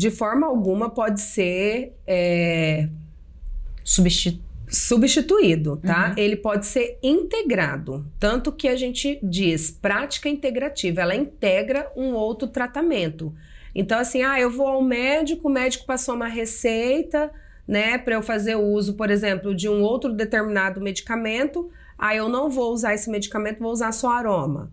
de forma alguma pode ser é, substitu substituído, tá? Uhum. Ele pode ser integrado, tanto que a gente diz prática integrativa, ela integra um outro tratamento. Então assim, ah, eu vou ao médico, o médico passou uma receita, né, para eu fazer o uso, por exemplo, de um outro determinado medicamento, ah, eu não vou usar esse medicamento, vou usar só aroma.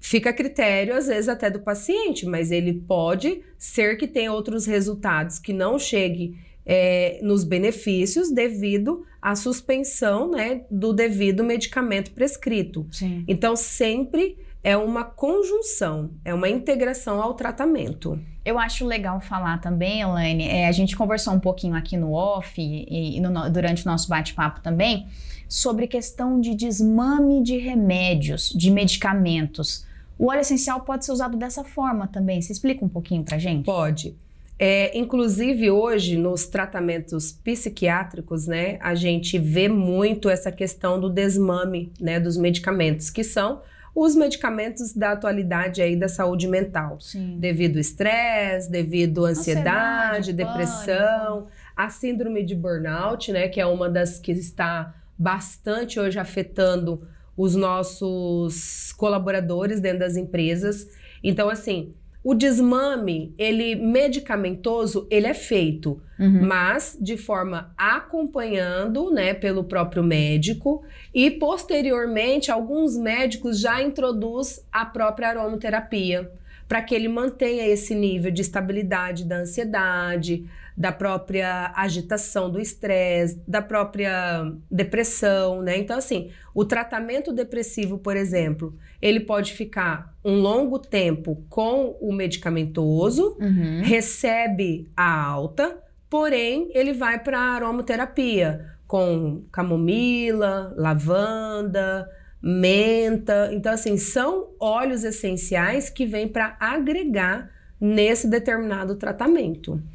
Fica a critério, às vezes, até do paciente, mas ele pode ser que tenha outros resultados que não chegue é, nos benefícios devido à suspensão né, do devido medicamento prescrito. Sim. Então, sempre é uma conjunção, é uma integração ao tratamento. Eu acho legal falar também, Elaine, é, a gente conversou um pouquinho aqui no off e, e no, durante o nosso bate-papo também, sobre questão de desmame de remédios, de medicamentos. O óleo essencial pode ser usado dessa forma também. Você explica um pouquinho para gente? Pode. É, inclusive hoje nos tratamentos psiquiátricos, né, a gente vê muito essa questão do desmame, né, dos medicamentos que são os medicamentos da atualidade aí da saúde mental, Sim. devido ao estresse, devido à ansiedade, ansiedade depressão, pânico. a síndrome de burnout, né, que é uma das que está bastante hoje afetando os nossos colaboradores dentro das empresas. Então, assim, o desmame, ele medicamentoso, ele é feito, uhum. mas de forma acompanhando, né, pelo próprio médico e posteriormente alguns médicos já introduz a própria aromaterapia para que ele mantenha esse nível de estabilidade da ansiedade, da própria agitação, do estresse, da própria depressão, né? Então, assim, o tratamento depressivo, por exemplo, ele pode ficar um longo tempo com o medicamentoso, uhum. recebe a alta, porém ele vai para aromaterapia com camomila, lavanda, menta. Então, assim, são óleos essenciais que vêm para agregar nesse determinado tratamento.